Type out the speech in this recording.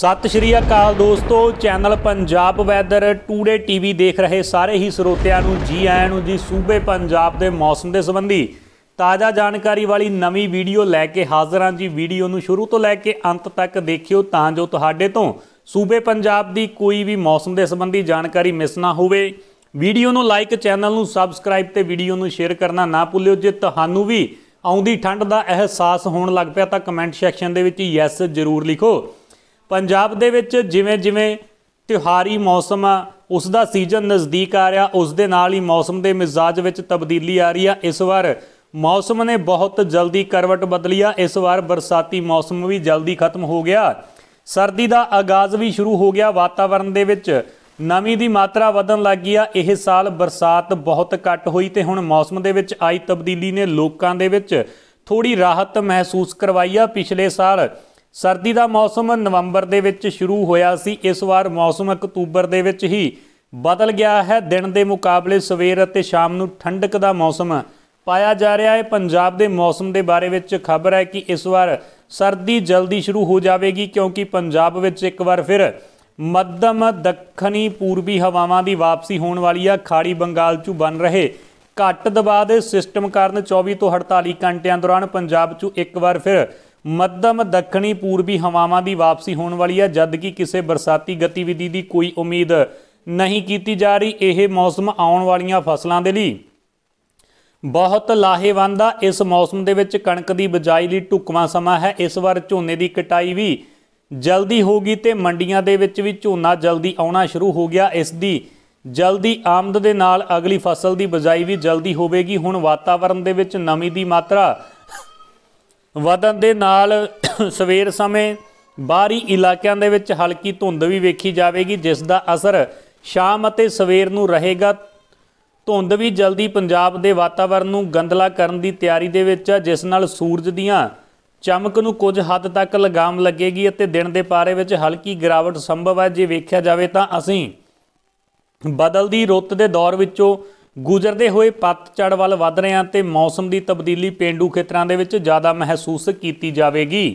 ਸਤਿ ਸ਼੍ਰੀ ਅਕਾਲ ਦੋਸਤੋ channel Punjab weather today TV ਦੇਖ ਰਹੇ ਸਾਰੇ ਹੀ ਸਰੋਤਿਆਂ ਨੂੰ ਜੀ ਆਇਆਂ ਨੂੰ ਜੀ ਸੂਬੇ ਪੰਜਾਬ ਦੇ ਮੌਸਮ ਦੇ ਸੰਬੰਧੀ ਤਾਜ਼ਾ ਜਾਣਕਾਰੀ ਵਾਲੀ ਨਵੀਂ ਵੀਡੀਓ ਲੈ ਕੇ ਹਾਜ਼ਰ ਹਾਂ ਜੀ ਵੀਡੀਓ ਨੂੰ ਸ਼ੁਰੂ ਤੋਂ ਲੈ ਕੇ ਅੰਤ ਤੱਕ ਦੇਖਿਓ ਤਾਂ ਜੋ ਤੁਹਾਡੇ ਤੋਂ ਸੂਬੇ ਪੰਜਾਬ ਦੀ ਕੋਈ ਵੀ ਮੌਸਮ ਦੇ ਸੰਬੰਧੀ ਜਾਣਕਾਰੀ ਮਿਸ ਨਾ ਹੋਵੇ ਵੀਡੀਓ ਨੂੰ ਲਾਈਕ ਚੈਨਲ ਨੂੰ ਸਬਸਕ੍ਰਾਈਬ ਤੇ ਵੀਡੀਓ ਨੂੰ ਸ਼ੇਅਰ ਕਰਨਾ ਨਾ ਭੁੱਲਿਓ ਜੇ ਤੁਹਾਨੂੰ ਵੀ ਆਉਂਦੀ ਠੰਡ ਦਾ ਅਹਿਸਾਸ ਹੋਣ ਲੱਗ ਪਿਆ ਤਾਂ ਕਮੈਂਟ ਸੈਕਸ਼ਨ ਦੇ ਵਿੱਚ ਯੈਸ ਜ਼ਰੂਰ ਲਿਖੋ ਪੰਜਾਬ ਦੇ ਵਿੱਚ ਜਿਵੇਂ ਜਿਵੇਂ ਤਿਉਹਾਰੀ ਮੌਸਮ ਆ ਉਸ ਦਾ ਸੀਜ਼ਨ ਨਜ਼ਦੀਕ ਆ ਰਿਹਾ ਉਸ ਦੇ ਨਾਲ ਹੀ ਮੌਸਮ ਦੇ ਮਿਜ਼ਾਜ ਵਿੱਚ ਤਬਦੀਲੀ ਆ ਰਹੀ ਆ ਇਸ ਵਾਰ ਮੌਸਮ ਨੇ ਬਹੁਤ ਜਲਦੀ ਕਰਵਟ ਬਦਲੀ ਆ ਇਸ ਵਾਰ ਬਰਸਾਤੀ ਮੌਸਮ ਵੀ ਜਲਦੀ ਖਤਮ ਹੋ ਗਿਆ ਸਰਦੀ ਦਾ ਆਗਾਜ਼ ਵੀ ਸ਼ੁਰੂ ਹੋ ਗਿਆ ਵਾਤਾਵਰਣ ਦੇ ਵਿੱਚ ਨਮੀ ਦੀ ਮਾਤਰਾ ਵਧਣ ਲੱਗੀ ਆ ਇਹ ਸਾਲ ਬਰਸਾਤ ਬਹੁਤ ਘੱਟ ਹੋਈ ਤੇ ਹੁਣ ਮੌਸਮ ਦੇ ਵਿੱਚ ਆਈ ਤਬਦੀਲੀ ਨੇ ਲੋਕਾਂ ਦੇ ਵਿੱਚ ਥੋੜੀ ਰਾਹਤ ਮਹਿਸੂਸ ਕਰਵਾਈ ਆ ਪਿਛਲੇ ਸਾਲ ਸਰਦੀ ਦਾ ਮੌਸਮ ਨਵੰਬਰ ਦੇ ਵਿੱਚ ਸ਼ੁਰੂ ਹੋਇਆ ਸੀ ਇਸ ਵਾਰ ਮੌਸਮ ਅਕਤੂਬਰ ਦੇ ਵਿੱਚ ਹੀ ਬਦਲ ਗਿਆ ਹੈ ਦਿਨ ਦੇ ਮੁਕਾਬਲੇ ਸਵੇਰ ਅਤੇ ਸ਼ਾਮ ਨੂੰ ਠੰਡਕ ਦਾ ਮੌਸਮ ਪਾਇਆ ਜਾ ਰਿਹਾ ਹੈ ਪੰਜਾਬ ਦੇ ਮੌਸਮ ਦੇ ਬਾਰੇ ਵਿੱਚ ਖਬਰ ਹੈ ਕਿ ਇਸ ਵਾਰ ਸਰਦੀ ਜਲਦੀ ਸ਼ੁਰੂ ਹੋ ਜਾਵੇਗੀ ਕਿਉਂਕਿ ਪੰਜਾਬ ਵਿੱਚ ਇੱਕ ਵਾਰ ਫਿਰ ਮੱਧਮ ਦੱਖਣੀ ਪੂਰਬੀ ਹਵਾਵਾਂ ਦੀ ਵਾਪਸੀ ਹੋਣ ਵਾਲੀ ਆ ਖਾੜੀ ਬੰਗਾਲ 'ਚੋਂ ਬਣ ਰਹੇ ਘੱਟ ਦਬਾਅ ਦੇ ਸਿਸਟਮ ਕਾਰਨ 24 ਤੋਂ 48 ਘੰਟਿਆਂ ਦੌਰਾਨ ਪੰਜਾਬ 'ਚ ਇੱਕ ਵਾਰ ਫਿਰ ਮੱਧਮ ਦੱਖਣੀ ਪੂਰਬੀ ਹਵਾਵਾਂ ਦੀ ਵਾਪਸੀ ਹੋਣ ਵਾਲੀ ਹੈ ਜਦਕਿ ਕਿਸੇ ਬਰਸਾਤੀ ਗਤੀਵਿਧੀ ਦੀ ਕੋਈ ਉਮੀਦ ਨਹੀਂ ਕੀਤੀ ਜਾ ਰਹੀ ਇਹ ਮੌਸਮ ਆਉਣ ਵਾਲੀਆਂ ਫਸਲਾਂ ਦੇ ਲਈ ਬਹੁਤ ਲਾਹੇਵੰਦ ਆ ਇਸ ਮੌਸਮ ਦੇ ਵਿੱਚ ਕਣਕ ਦੀ ਬਜਾਈ ਲਈ ਢੁਕਵਾਂ ਸਮਾਂ ਹੈ ਇਸ ਵਾਰ ਝੋਨੇ ਦੀ ਕਟਾਈ ਵੀ ਜਲਦੀ ਹੋਗੀ ਤੇ ਮੰਡੀਆਂ ਦੇ ਵਿੱਚ ਵੀ ਝੋਨਾ ਜਲਦੀ ਆਉਣਾ ਸ਼ੁਰੂ ਹੋ ਗਿਆ ਇਸ ਦੀ ਜਲਦੀ ਆਮਦ ਦੇ ਨਾਲ ਅਗਲੀ ਫਸਲ ਦੀ ਬਜਾਈ ਵੀ ਜਲਦੀ ਹੋਵੇਗੀ ਹੁਣ ਵਾਤਾਵਰਣ ਦੇ ਵਿੱਚ ਨਮੀ ਦੀ ਮਾਤਰਾ ਵਧਣ ਦੇ ਨਾਲ ਸਵੇਰ ਸਮੇਂ ਬਾਹਰੀ ਇਲਾਕਿਆਂ ਦੇ ਵਿੱਚ ਹਲਕੀ ਧੁੰਦ ਵੀ ਵੇਖੀ ਜਾਵੇਗੀ ਜਿਸ ਦਾ ਅਸਰ ਸ਼ਾਮ ਅਤੇ ਸਵੇਰ ਨੂੰ ਰਹੇਗਾ ਧੁੰਦ ਵੀ ਜਲਦੀ ਪੰਜਾਬ ਦੇ ਵਾਤਾਵਰਣ ਨੂੰ ਗੰਦਲਾ ਕਰਨ ਦੀ ਤਿਆਰੀ ਦੇ ਵਿੱਚ ਹੈ ਜਿਸ ਨਾਲ ਸੂਰਜ ਦੀਆਂ ਚਮਕ ਨੂੰ ਕੁਝ ਹੱਦ ਤੱਕ ਲਗਾਮ ਲੱਗੇਗੀ ਅਤੇ ਦਿਨ ਦੇ ਪਾਰੇ ਵਿੱਚ ਹਲਕੀ ਗਿਰਾਵਟ ਸੰਭਵ ਹੈ ਜੇ ਵੇਖਿਆ ਜਾਵੇ ਤਾਂ ਅਸੀਂ ਬਦਲਦੀ ਰੁੱਤ ਦੇ ਦੌਰ ਵਿੱਚੋਂ ਗੁਜ਼ਰਦੇ ਹੋਏ ਪਤਝੜ ਵੱਲ ਵਧ ਰਹੇ ਹਾਂ ਤੇ ਮੌਸਮ ਦੀ ਤਬਦੀਲੀ ਪਿੰਡੂ ਖੇਤਰਾਂ ਦੇ ਵਿੱਚ ਜ਼ਿਆਦਾ ਮਹਿਸੂਸ ਕੀਤੀ ਜਾਵੇਗੀ